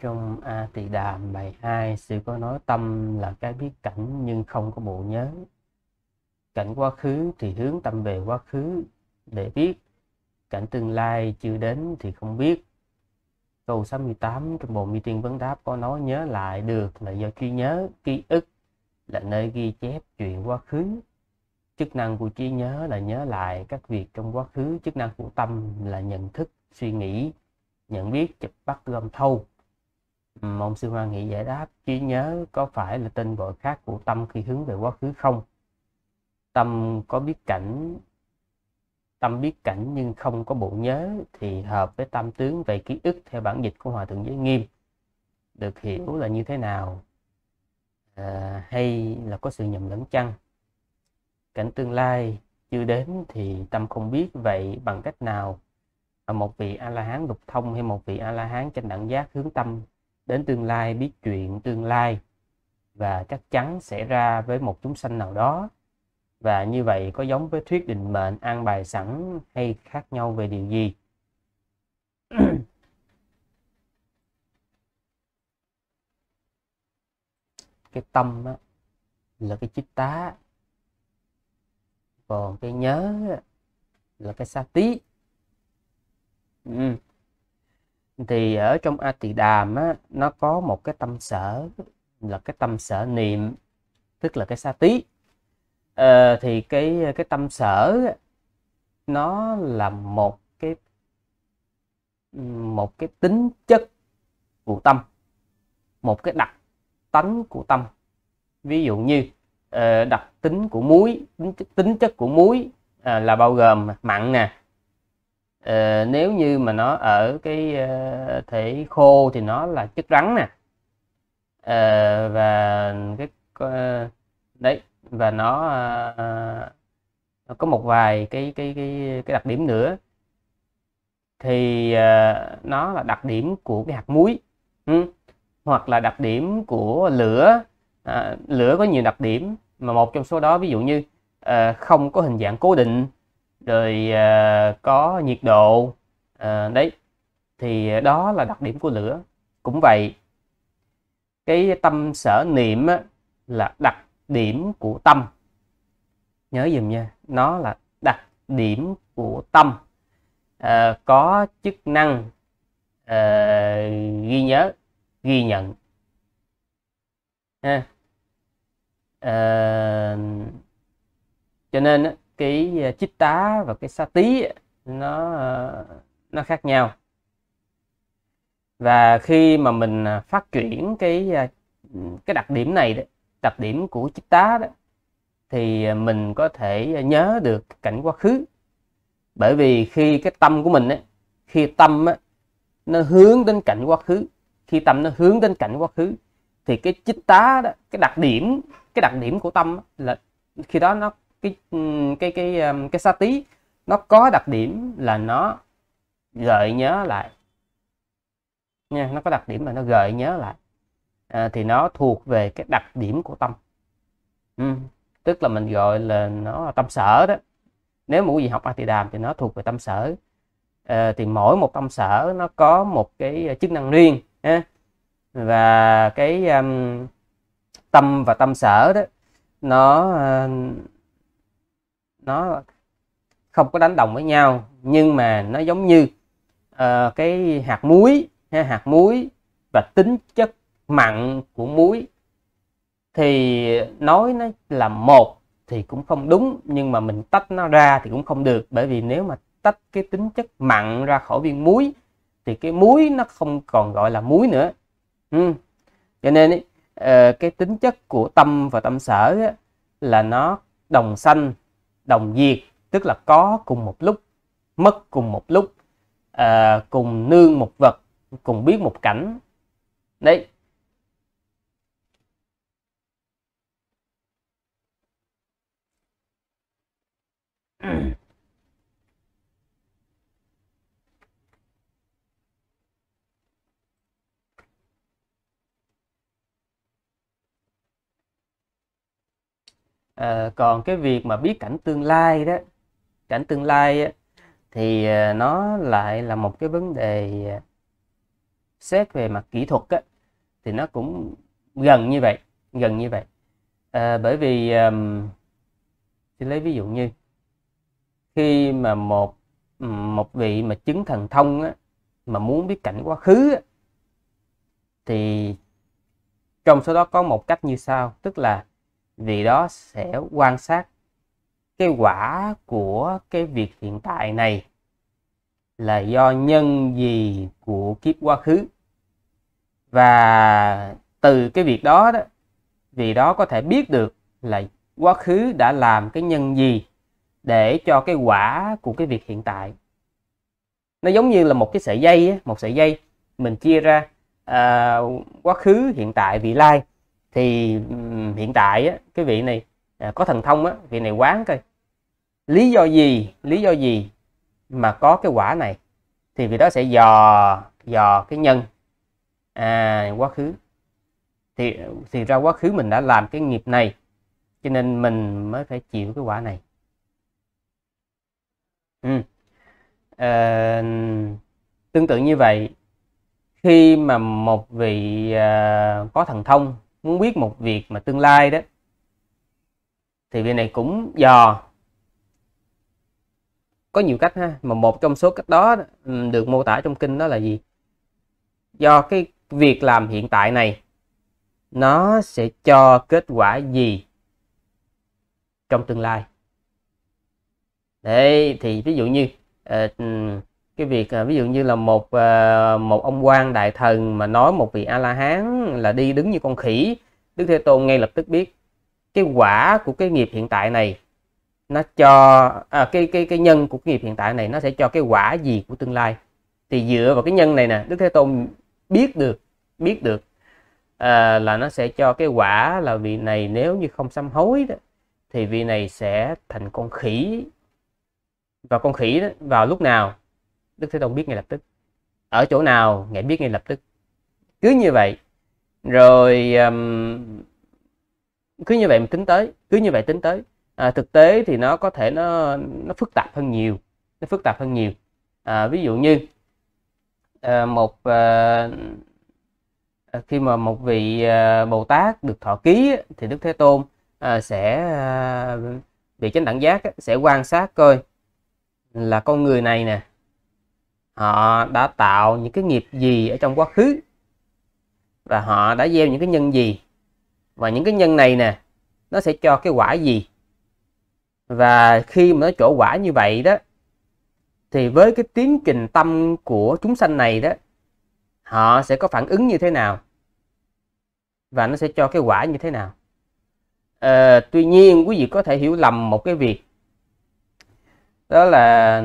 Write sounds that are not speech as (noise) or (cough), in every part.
trong A Tỳ Đàm bài 2 sư có nói tâm là cái biết cảnh nhưng không có bộ nhớ cảnh quá khứ thì hướng tâm về quá khứ để biết cảnh tương lai chưa đến thì không biết câu 68 trong bộ mi tiên vấn đáp có nói nhớ lại được là do trí nhớ ký ức là nơi ghi chép chuyện quá khứ chức năng của trí nhớ là nhớ lại các việc trong quá khứ chức năng của tâm là nhận thức suy nghĩ nhận biết chụp bắt gom thâu mong sư Hoa Nghị giải đáp trí nhớ có phải là tên gọi khác của tâm khi hướng về quá khứ không? Tâm có biết cảnh tâm biết cảnh nhưng không có bộ nhớ thì hợp với tâm tướng về ký ức theo bản dịch của Hòa Thượng Giới Nghiêm được hiểu là như thế nào à, hay là có sự nhầm lẫn chăng cảnh tương lai chưa đến thì tâm không biết vậy bằng cách nào mà một vị a la hán lục thông hay một vị a la hán trên đẳng giác hướng tâm đến tương lai biết chuyện tương lai và chắc chắn sẽ ra với một chúng sanh nào đó và như vậy có giống với thuyết định mệnh an bài sẵn hay khác nhau về điều gì (clears throat) cái tâm á, là cái chích tá còn cái nhớ là cái sa tí ừ thì ở trong a tỳ đàm á, nó có một cái tâm sở là cái tâm sở niệm tức là cái sa tí à, thì cái cái tâm sở nó là một cái một cái tính chất của tâm một cái đặc tính của tâm ví dụ như ờ, đặc tính của muối tính, tính chất của muối ờ, là bao gồm mặn nè Ờ, nếu như mà nó ở cái uh, thể khô thì nó là chất rắn nè uh, và cái uh, đấy và nó uh, nó có một vài cái cái cái cái đặc điểm nữa thì uh, nó là đặc điểm của cái hạt muối ừ. hoặc là đặc điểm của lửa à, lửa có nhiều đặc điểm mà một trong số đó ví dụ như uh, không có hình dạng cố định rồi à, có nhiệt độ à, đấy thì đó là đặc điểm của lửa cũng vậy cái tâm sở niệm á, là đặc điểm của tâm nhớ dùm nha nó là đặc điểm của tâm à, có chức năng à, ghi nhớ ghi nhận ha à, cho nên cái à, chích tá và cái sa tí nó à, nó khác nhau và khi mà mình à, phát triển cái cái đặc điểm này đó, đặc điểm của chích tá đó thì mình có thể nhớ được cảnh quá khứ bởi vì khi cái tâm của mình ấy, khi tâm ấy, nó hướng đến cảnh quá khứ khi tâm nó hướng đến cảnh quá khứ thì cái chích tá đó cái đặc điểm cái đặc điểm của tâm là khi đó nó cái cái cái cái sa tí nó có đặc điểm là nó gợi nhớ lại nha nó có đặc điểm là nó gợi nhớ lại à, thì nó thuộc về cái đặc điểm của tâm ừ. tức là mình gọi là nó là tâm sở đó nếu mà quý vị học a thì đàm thì nó thuộc về tâm sở à, thì mỗi một tâm sở nó có một cái ờ, chức năng riêng ha. và cái um, tâm và tâm sở đó nó uh, nó không có đánh đồng với nhau nhưng mà nó giống như uh, cái hạt muối ha, hạt muối và tính chất mặn của muối thì nói nó là một thì cũng không đúng nhưng mà mình tách nó ra thì cũng không được bởi vì nếu mà tách cái tính chất mặn ra khỏi viên muối thì cái muối nó không còn gọi là muối nữa ừ. cho nên ý, uh, cái tính chất của tâm và tâm sở á, là nó đồng xanh đồng diệt tức là có cùng một lúc mất cùng một lúc à, cùng nương một vật cùng biết một cảnh đấy à, còn cái việc mà biết cảnh tương lai đó cảnh tương lai á, thì ờ, nó lại là một cái vấn đề ờ, xét về mặt kỹ thuật á, thì nó cũng gần như vậy gần như vậy à, bởi vì um, thì lấy ví dụ như khi mà một một vị mà chứng thần thông á, mà muốn biết cảnh quá khứ á, thì trong số đó có một cách như sau tức là vì đó sẽ quan sát cái quả của cái việc hiện tại này là do nhân gì của kiếp quá khứ và từ cái việc đó đó vị đó có thể biết được là quá khứ đã làm cái nhân gì để cho cái quả của cái việc hiện tại nó giống như là một cái sợi dây một sợi dây mình chia ra à, quá khứ hiện tại vị lai thì hiện tại á, cái vị này à, có thần thông á, vị này quán coi lý do gì lý do gì mà có cái quả này thì vị đó sẽ dò dò cái nhân à, quá khứ thì thì ra quá khứ mình đã làm cái nghiệp này cho nên mình mới phải chịu cái quả này ừ. à, tương tự như vậy khi mà một vị à, có thần thông muốn biết một việc mà tương lai đó thì việc này cũng dò có nhiều cách ha mà một trong số cách đó ừ, được mô tả trong kinh đó là gì do cái việc làm hiện tại này nó sẽ cho kết quả gì trong tương lai đấy thì ví dụ như uh, cái việc à, ví dụ như là một à, một ông quan đại thần mà nói một vị a la hán là đi đứng như con khỉ đức thế tôn ngay lập tức biết cái quả của cái nghiệp hiện tại này nó cho à, cái cái cái nhân của cái nghiệp hiện tại này nó sẽ cho cái quả gì của tương lai thì dựa vào cái nhân này nè đức thế tôn biết được biết được à, là nó sẽ cho cái quả là vị này nếu như không xăm hối đó thì vị này sẽ thành con khỉ và con khỉ đó, vào lúc nào đức thế tôn biết ngay lập tức ở chỗ nào ngài biết ngay lập tức cứ như vậy rồi um, cứ như vậy mà tính tới cứ như vậy tính tới à, thực tế thì nó có thể nó nó phức tạp hơn nhiều nó phức tạp hơn nhiều à, ví dụ như à, một à, khi mà một vị à, bồ tát được thọ ký thì đức thế tôn à, sẽ à, vị chánh đẳng giác sẽ quan sát coi là con người này nè họ đã tạo những cái nghiệp gì ở trong quá khứ và họ đã gieo những cái nhân gì và những cái nhân này nè nó sẽ cho cái quả gì và khi mà nó chỗ quả như vậy đó thì với cái tiến trình tâm của chúng sanh này đó họ sẽ có phản ứng như thế nào và nó sẽ cho cái quả như thế nào à, tuy nhiên quý vị có thể hiểu lầm một cái việc đó là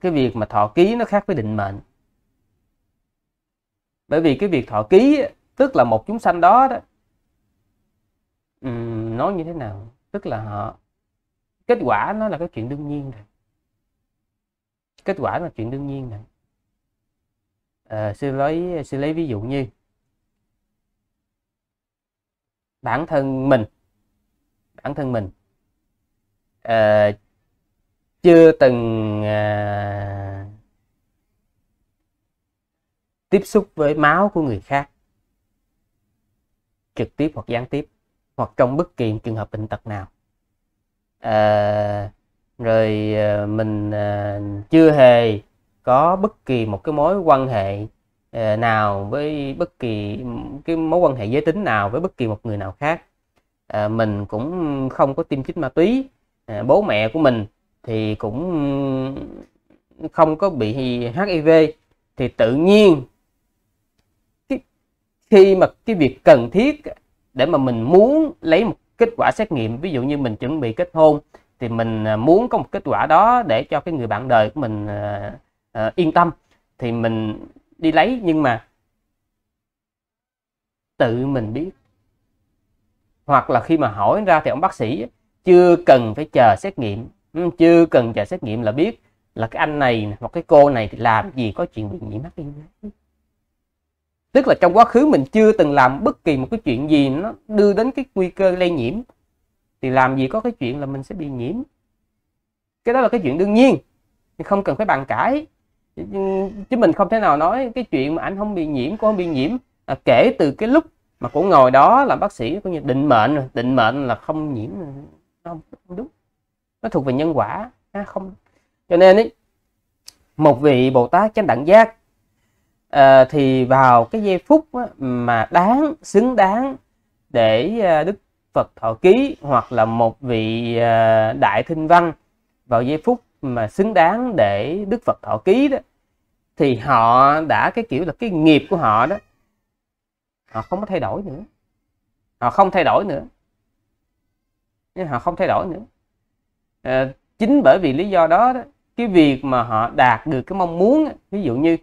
cái việc mà thọ ký nó khác với định mệnh bởi vì cái việc thọ ký tức là một chúng sanh đó đó nói như thế nào tức là họ kết quả nó là cái chuyện đương nhiên rồi kết quả là chuyện đương nhiên này à, sư lấy sư lấy ví dụ như bản thân mình bản thân mình à, chưa từng à, tiếp xúc với máu của người khác trực tiếp hoặc gián tiếp hoặc trong bất kỳ trường hợp bệnh tật nào à, rồi à, mình à, chưa hề có bất kỳ một cái mối quan hệ à, nào với bất kỳ cái mối quan hệ giới tính nào với bất kỳ một người nào khác à, mình cũng không có tiêm chích ma túy à, bố mẹ của mình thì cũng không có bị HIV thì tự nhiên khi mà cái việc cần thiết để mà mình muốn lấy một kết quả xét nghiệm ví dụ như mình chuẩn bị kết hôn thì mình à, muốn có một kết quả đó để cho cái người bạn đời của mình à, à, yên tâm thì mình đi lấy nhưng mà tự mình biết hoặc là khi mà hỏi ra thì ông bác sĩ chưa cần phải chờ xét nghiệm Ừ, chưa cần chờ xét nghiệm là biết là cái anh này hoặc cái cô này làm gì có chuyện bị nhiễm HIV tức là trong quá khứ mình chưa từng làm bất kỳ một cái chuyện gì nó đưa đến cái nguy cơ lây nhiễm thì làm gì có cái chuyện là mình sẽ bị nhiễm cái đó là cái chuyện đương nhiên không cần phải bàn cãi chứ mình không thể nào nói cái chuyện mà anh không bị nhiễm cô không bị nhiễm à, kể từ cái lúc mà cũng ngồi đó làm bác sĩ cũng như định mệnh rồi định mệnh là không nhiễm à, không, không đúng nó thuộc về nhân quả ha, không cho nên ý, một vị bồ tát chánh đẳng giác à, thì vào cái giây phút á, mà đáng xứng đáng để à, đức phật thọ ký hoặc là một vị à, đại thinh văn vào giây phút mà xứng đáng để đức phật thọ ký đó thì họ đã cái kiểu là cái nghiệp của họ đó họ không có thay đổi nữa họ không thay đổi nữa nhưng họ không thay đổi nữa Ờ, chính bởi vì lý do đó, cái việc mà họ đạt được cái mong muốn ví dụ như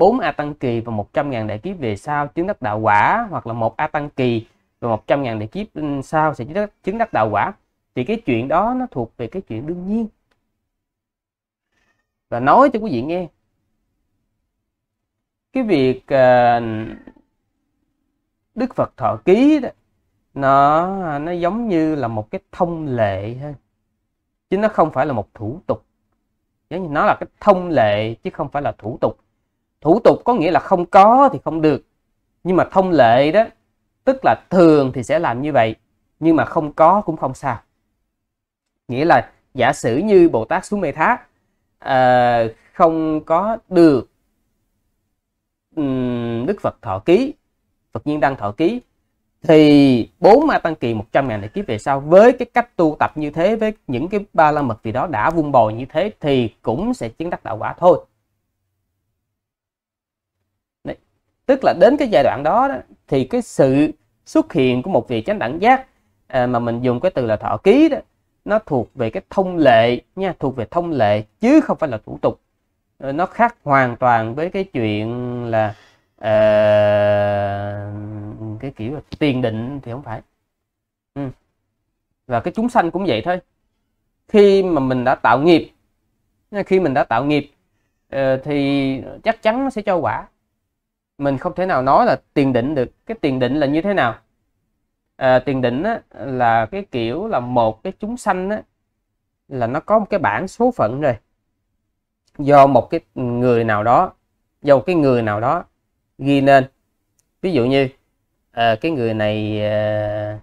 uh, A tăng kỳ và 100.000 đại kiếp về sau chứng đắc đạo quả hoặc là một A tăng kỳ và 100.000 đại kiếp sau sẽ chứng đắc, chứng đắc đạo quả thì cái chuyện đó nó thuộc về cái chuyện đương nhiên và nói cho quý vị nghe cái việc uh, Đức Phật thọ ký đó nó nó giống như là một cái thông lệ ha chứ nó không phải là một thủ tục giống như nó là cái thông lệ chứ không phải là thủ tục thủ tục có nghĩa là không có thì không được nhưng mà thông lệ đó tức là thường thì sẽ làm như vậy nhưng mà không có cũng không sao nghĩa là giả sử như bồ tát xuống mê Tháp à, ờ, không có được um, đức phật thọ ký phật nhiên đăng thọ ký thì bốn ma tăng kỳ 100 ngàn để kiếp về sau với cái cách tu tập như thế với những cái ba la mật gì đó đã vun bồi như thế thì cũng sẽ chứng đắc đạo quả thôi Đấy. tức là đến cái giai đoạn đó, đó thì cái sự xuất hiện của một vị chánh đẳng giác à, mà mình dùng cái từ là thọ ký đó nó thuộc về cái thông lệ nha thuộc về thông lệ chứ không phải là thủ tục nó khác hoàn toàn với cái chuyện là uh, kiểu là tiền định thì không phải ừ. và cái chúng sanh cũng vậy thôi khi mà mình đã tạo nghiệp khi mình đã tạo nghiệp ờ, thì chắc chắn nó sẽ cho quả mình không thể nào nói là tiền định được cái tiền định là như thế nào à, tiền định á, là cái kiểu là một cái chúng sanh á, là nó có một cái bản số phận rồi do một cái người nào đó do một cái người nào đó ghi nên ví dụ như à, cái người này à,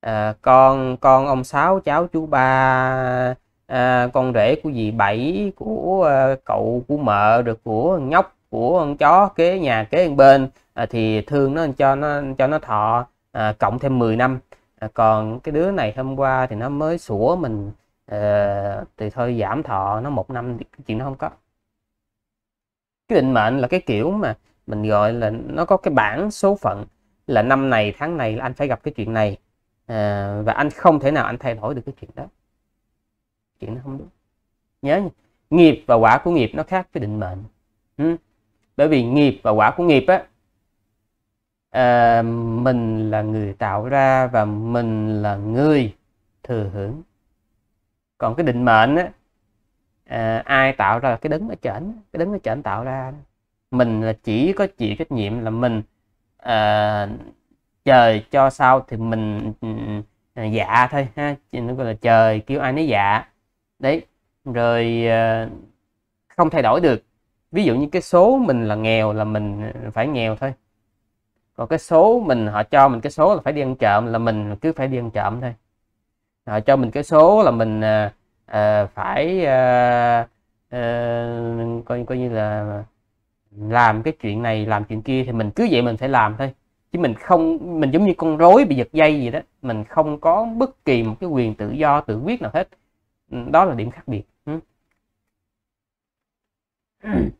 à, con con ông sáu cháu chú ba à, con rể của dì bảy của à, cậu của mợ được của nhóc của con chó kế nhà kế bên à, thì thương nó cho nó cho nó thọ à, cộng thêm 10 năm à, còn cái đứa này hôm qua thì nó mới sủa mình à, thì thôi giảm thọ nó một năm thì chuyện nó không có cái định mệnh là cái kiểu mà mình gọi là nó có cái bảng số phận là năm này tháng này là anh phải gặp cái chuyện này à, và anh không thể nào anh thay đổi được cái chuyện đó chuyện nó không đúng nhớ nha. nghiệp và quả của nghiệp nó khác với định mệnh ừ. bởi vì nghiệp và quả của nghiệp á à, mình là người tạo ra và mình là người thừa hưởng còn cái định mệnh á à, ai tạo ra cái đấng ở trển cái đấng ở trển tạo ra đó mình là chỉ có chịu trách nhiệm là mình à, chờ cho sao thì mình ừ, dạ thôi ha nó gọi là trời kêu ai nói dạ đấy rồi à, không thay đổi được ví dụ như cái số mình là nghèo là mình phải nghèo thôi còn cái số mình họ cho mình cái số là phải đi ăn trộm là mình cứ phải đi ăn trộm thôi họ cho mình cái số là mình à, à phải à, à, coi coi như là làm cái chuyện này làm chuyện kia thì mình cứ vậy mình phải làm thôi chứ mình không mình giống như con rối bị giật dây gì đó mình không có bất kỳ một cái quyền tự do tự quyết nào hết ừ, đó là điểm khác biệt ừ. (clears throat)